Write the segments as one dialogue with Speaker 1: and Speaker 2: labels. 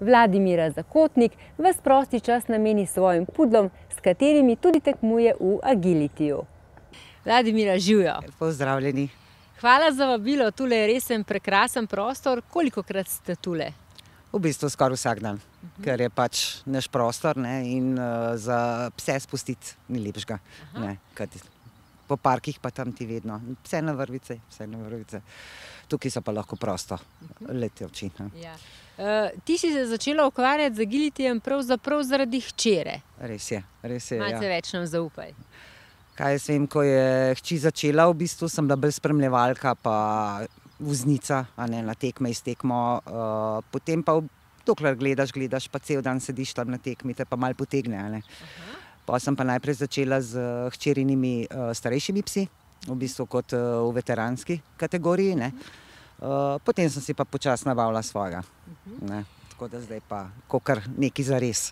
Speaker 1: Vladimira Zakotnik vas prosti čas nameni svojim pudlom, s katerimi tudi tekmuje v agilitiju. Vladimira, živjo!
Speaker 2: Pozdravljeni!
Speaker 1: Hvala za vabilo, tule je resen prekrasen prostor. Koliko krat ste tule?
Speaker 2: V bistvu skoraj vsak dan, mhm. ker je pač neš prostor in eh, za pse spustiti ni lepšega po parkih pa tam ti vedno, vse na vrvice, vse na vrvice. Tukaj so pa lahko prosto, mhm. leti oči. No.
Speaker 1: Ja. Uh, ti si se začela ukvarjati z agilitijem pravzaprav zaradi hčere.
Speaker 2: Res je, res je. Malce ja.
Speaker 1: več nam zaupaj.
Speaker 2: Kaj jaz vem, ko je hči začela, v bistvu sem bila brez spremljevalka, pa vznica, ne, na tekme iztekmo. Uh, eh, potem pa, dokler gledaš, gledaš, pa cel dan sediš tam na tekmi, te pa mal potegne. Uh -huh. Pa sem pa najprej začela z eh, hčerinimi eh, starejšimi psi, v bistvu kot eh, v veteranski kategoriji. Ne. Potem sem si pa počasi nabavila svojega. Mhm. Ne. Tako da zdaj pa, ko kar neki za res.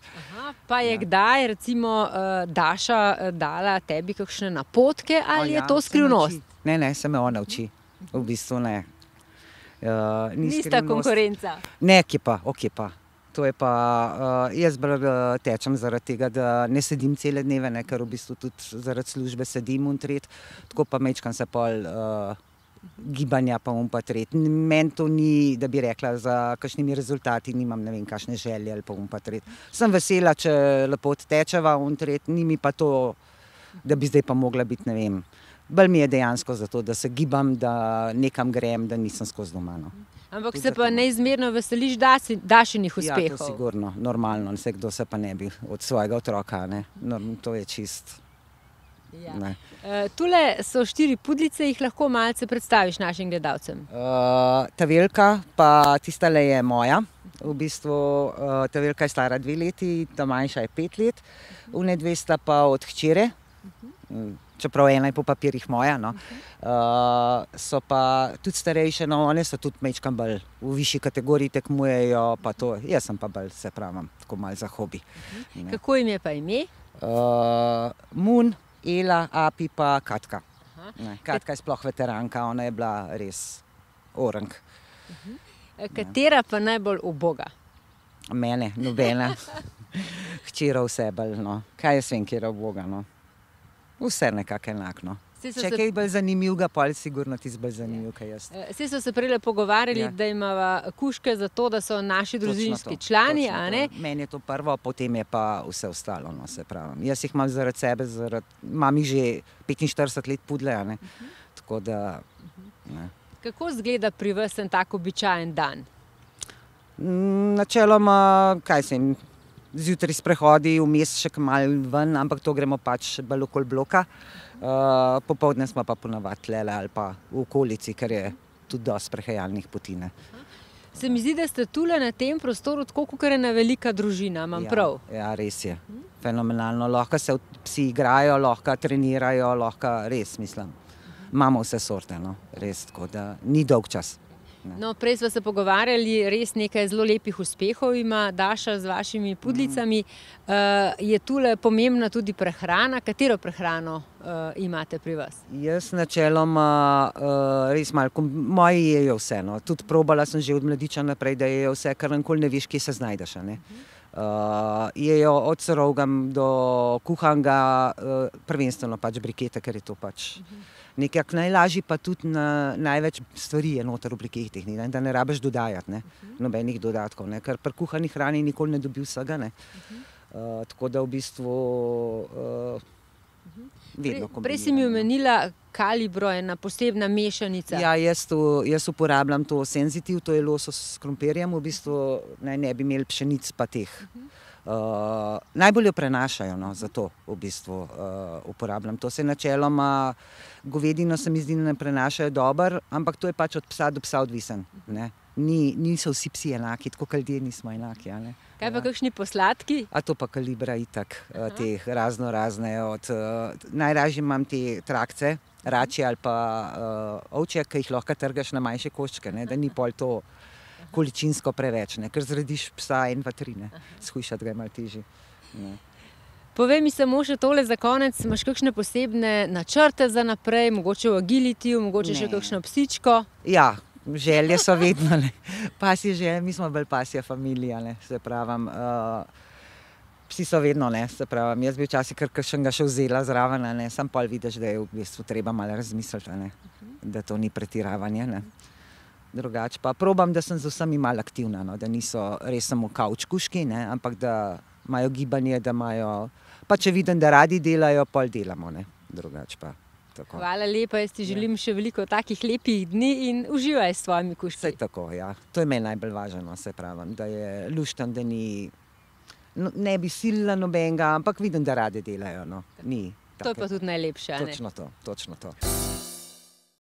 Speaker 1: Pa je ja. kdaj, recimo, Daša dala tebi kakšne napotke ali ja, je to skrivnost?
Speaker 2: Ne, ne, se me ona uči. V mhm. bistvu ne. Uh, ni Nista skrivnost. konkurenca. Ne, ki pa, ok pa to je pa uh, jaz bral eh, tečem zaradi tega, da ne sedim cele dneve, ne, ker v bistvu tudi zaradi službe sedim in tret, tako pa mečkam se pol. Uh, Gibanja pa um pa tret. Meni to ni, da bi rekla, za kakšnimi rezultati, nimam ne vem, kakšne želje ali pa um pa tret. Sem vesela, če lepo tečeva um tret, ni mi pa to, da bi zdaj pa mogla biti, ne vem. Bal mi je dejansko zato, da se gibam, da nekam grem, da nisem skozi doma. No.
Speaker 1: Ampak se pa neizmerno veseliš, da si daš njih ja, uspehov. Ja,
Speaker 2: sigurno, normalno, vse kdo se pa ne bi od svojega otroka, ne? No, to je čist. Ja.
Speaker 1: Uh, tule so štiri pudlice, jih lahko malce predstaviš našim gledalcem.
Speaker 2: Uh, ta velika, pa tista le je moja. V bistvu uh, ta velika je stara dve leti, ta manjša je pet let, v ne dve sta pa od hčere. Uh mhm. -huh čeprav ena je po papirjih moja, no. okay. uh, eh, so pa tudi starejše, no, oni so tudi mečkam bolj v višji kategoriji tekmujejo, pa to, mhm. jaz sem pa bolj, se pravim, tako malce za hobi. Okay. Mhm. Kako jim je pa ime? Uh, Mun, Ela, Api pa Katka. Ne, Katka je sploh veteranka, ona je bila res orang. Uh
Speaker 1: mhm. eh, -huh. Katera ne. pa
Speaker 2: najbolj uboga? Mene, nobena. Hčera vse bolj, no. kaj je svenkera uboga. No vse nekako enako. No. Če kaj bolj zanimivega, pa je sigurno ti bolj zanimiv, ja. kaj jaz.
Speaker 1: Vsi eh, so se prej pogovarjali, ja. da imamo kuške za to, da so naši družinski to, člani.
Speaker 2: Meni je to prvo, potem je pa vse ostalo. No, jaz jih imam zaradi sebe, zaradi, imam jih že 45 let pudle. Uh mhm. -huh. da,
Speaker 1: Kako izgleda pri vas en tak običajen dan?
Speaker 2: Mm, načeloma, kaj sem zjutraj sprehodi, vmes še malo ven, ampak to gremo pač bolj okol bloka. Uh, eh, popovdne smo pa ponovadi le ali pa v okolici, ker je tudi do sprehajalnih poti.
Speaker 1: Se mi zdi, da ste tukaj na tem prostoru, tako kot je ena velika družina. Ja,
Speaker 2: ja, res je. Fenomenalno. Lahko se psi igrajo, lahko trenirajo, lahko res mislim. Imamo vse sorte, no. res, tako da ni dolg čas.
Speaker 1: No, prej smo se pogovarjali, res nekaj zelo lepih uspehov ima Daša z vašimi pudlicami. Mhm. Eh, je tule pomembna tudi prehrana? Katero prehrano eh, imate pri vas?
Speaker 2: Jaz načeloma eh, res malo, moji jejo vse. No. Tudi probala sem že od mladiča naprej, da jejo vse, kar nekoli ne veš, kje se znajdeš. Mhm. Jejo od srovga do kuhanga, prvenstveno pač brikete, ker je to pač... Mhm nekako najlažji, pa tudi na, največ stvari je noter v obliki tehnik, ne, da ne rabiš dodajati ne, uh mhm. -huh. nobenih dodatkov, ne, ker pri kuhani hrani nikoli ne dobi vsega. Ne. Uh -huh. uh, tako da v bistvu. Uh, Prej si mi no.
Speaker 1: omenila kalibro, ena posebna mešanica. Ja,
Speaker 2: jaz, to, jaz uporabljam to senzitiv, to je losos s krompirjem, v bistvu naj ne bi imeli pšenic pa teh. Uh mhm. -huh. Eh, najbolj jo prenašajo, no, zato v bistvu uh, uporabljam. To se načeloma govedino se mi zdi, da ne prenašajo dobro, ampak to je pač od psa do psa odvisen. Ne. Ni, niso vsi psi enaki, tako kot ljudje nismo enaki.
Speaker 1: Kaj pa, ja. kakšni posladki?
Speaker 2: A to pa kalibra itak, eh, Aha. teh razno razne. Od, uh, najražje imam te trakce, rače ali pa uh, ovčje, ki jih lahko trgaš na manjše koščke, ne, da ni pol to količinsko preveč, ne? ker zrediš psa in vatrine, skušati ga je malo težje. Ja.
Speaker 1: Povej mi samo še tole za konec. Imaš kakšne posebne načrte za naprej, mogoče v agiliti, mogoče ne. še kakšno psičko?
Speaker 2: Ja, želje so vedno, ne. pasi že, mi smo bolj pasija familija, ne. se pravim. Uh, psi so vedno, ne. se pravim. Jaz bi včasih kar kar še ga še vzela zraven, sam pol vidiš, da je v bistvu treba malo razmisliti, ne. Mhm. da to ni pretiravanje. Ne. Uh, drugače pa probujem, da sem z vsemi malo aktivna, no, da niso res samo kavčkuški, ne, ampak da imajo gibanje, da imajo. Pa če vidim, da radi delajo, pol delamo, ne, drugače pa. Tako.
Speaker 1: Hvala lepa, jaz ti ja. želim
Speaker 2: ja. še veliko takih lepih dni in uživaj s svojimi kuščami. Ja. To je meni najbolj važno, pravim, da je luštan, da ni, no, ne bi silila nobenega, ampak vidim, da rade delajo. No. Ni, to je pa tudi najlepše. Točno to, točno to. Ja.